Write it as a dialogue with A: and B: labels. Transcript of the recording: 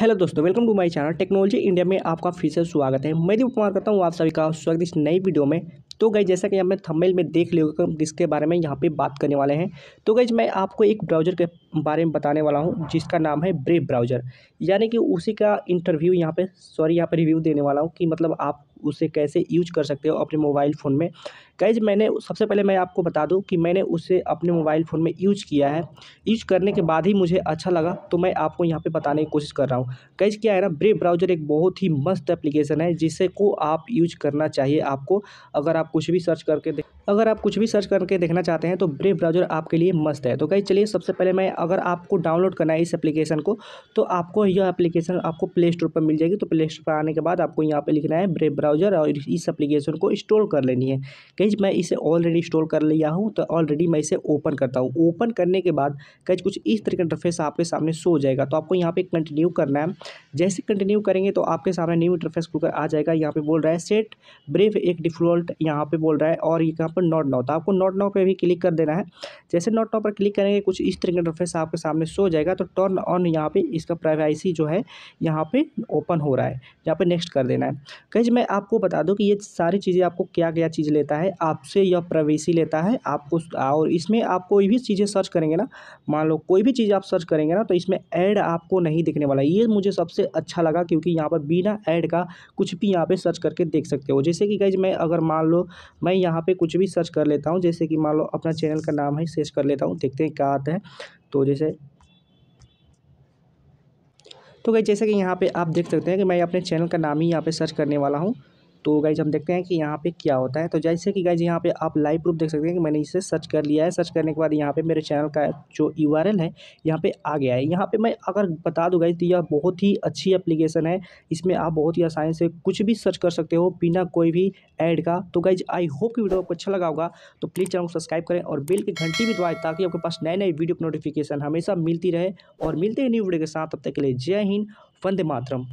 A: hello दोस्तों welcome to my channel technology India में आपका फिर से स्वागत है मैं दीप कुमार करता हूँ आप सभी का स्वागत इस नई वीडियो में तो गई जैसा कि हमें थंबनेल में देख लिया जिसके बारे में यहाँ पे बात करने वाले हैं तो गई मैं आपको एक ब्राउज़र के बारे में बताने वाला हूँ जिसका नाम है ब्रेव ब्राउज़र यानी कि उसी का इंटरव्यू यहाँ पे सॉरी यहाँ पे रिव्यू देने वाला हूँ कि मतलब आप उसे कैसे यूज कर सकते हो अपने मोबाइल फ़ोन में गैज मैंने सबसे पहले मैं आपको बता दूं कि मैंने उसे अपने मोबाइल फ़ोन में यूज किया है यूज करने के बाद ही मुझे अच्छा लगा तो मैं आपको यहाँ पे बताने की कोशिश कर रहा हूँ गैज क्या है ना ब्रेव ब्राउज़र एक बहुत ही मस्त एप्लीकेशन है जिसे को आप यूज करना चाहिए आपको अगर आप आप कुछ भी सर्च करके देख अगर आप कुछ भी सर्च करके देखना चाहते हैं तो ब्रेव ब्राउजर आपके लिए मस्त है तो कहीं चलिए सबसे पहले मैं अगर आपको डाउनलोड करना है इस एप्लीकेशन को तो आपको यह एप्लीकेशन आपको प्ले स्टोर पर मिल जाएगी तो प्ले स्टोर पर आने के बाद आपको यहाँ पर लिखना है ब्रेव ब्राउजर और इस एप्लीकेशन को इंस्टॉल कर लेनी है कहीं मैं इसे ऑलरेडी इंस्टॉल कर लिया हूँ तो ऑलरेडी मैं इसे ओपन करता हूँ ओपन करने के बाद कहीं कुछ इस तरह का इंटरफेस आपके सामने सो जाएगा तो आपको यहाँ पर कंटिन्यू करना है जैसे कंटिन्यू करेंगे तो आपके सामने न्यू इंटरफेस खुलकर आ जाएगा यहाँ पर बोल रहा है सेट ब्रेव एक डिफॉल्ट यहाँ यहाँ पे बोल रहा है और कहाँ पर नोट नाउ तो आपको नोट नाउ पे भी क्लिक कर देना है जैसे नोट नाउ पर क्लिक करेंगे कुछ इस तरह का इंटरफेस आपके सामने शो जाएगा तो टर्न ऑन यहाँ पे इसका प्राइवेसी जो है यहाँ पे ओपन हो रहा है यहाँ पे नेक्स्ट कर देना है कहीं मैं आपको बता दूँ कि ये सारी चीज़ें आपको क्या क्या चीज़ लेता है आपसे यह प्राइवेसी लेता है आपको और इसमें आप कोई भी चीज़ें सर्च करेंगे ना मान लो कोई भी चीज़ आप सर्च करेंगे ना तो इसमें ऐड आपको नहीं दिखने वाला ये मुझे सबसे अच्छा लगा क्योंकि यहाँ पर बिना ऐड का कुछ भी यहाँ पर सर्च करके देख सकते हो जैसे कि कहीं मैं अगर मान लो मैं यहाँ पे कुछ भी सर्च कर लेता हूँ जैसे कि मान लो अपना चैनल का नाम है सर्च कर लेता हूँ देखते हैं क्या आता है तो जैसे तो भाई जैसे कि यहाँ पे आप देख सकते हैं कि मैं अपने चैनल का नाम ही यहाँ पे सर्च करने वाला हूँ तो गाइज हम देखते हैं कि यहाँ पे क्या होता है तो जैसे कि गाइज यहाँ पे आप लाइव प्रूफ देख सकते हैं कि मैंने इसे सर्च कर लिया है सर्च करने के बाद यहाँ पे मेरे चैनल का जो यू है यहाँ पे आ गया है यहाँ पे मैं अगर बता दूँ गाइज तो यह बहुत ही अच्छी एप्लीकेशन है इसमें आप बहुत ही आसानी से कुछ भी सर्च कर सकते हो बिना कोई भी एड का तो गाइज आई होप कि वीडियो आपको अच्छा लगा होगा तो प्लीज़ चैनल को सब्सक्राइब करें और बेल की घंटी भी दबाएं ताकि आपके पास नए नए वीडियो की नोटिफिकेशन हमेशा मिलती रहे और मिलते हैं न्यू वीडियो के साथ तब तक के लिए जय हिंद वंदे मातरम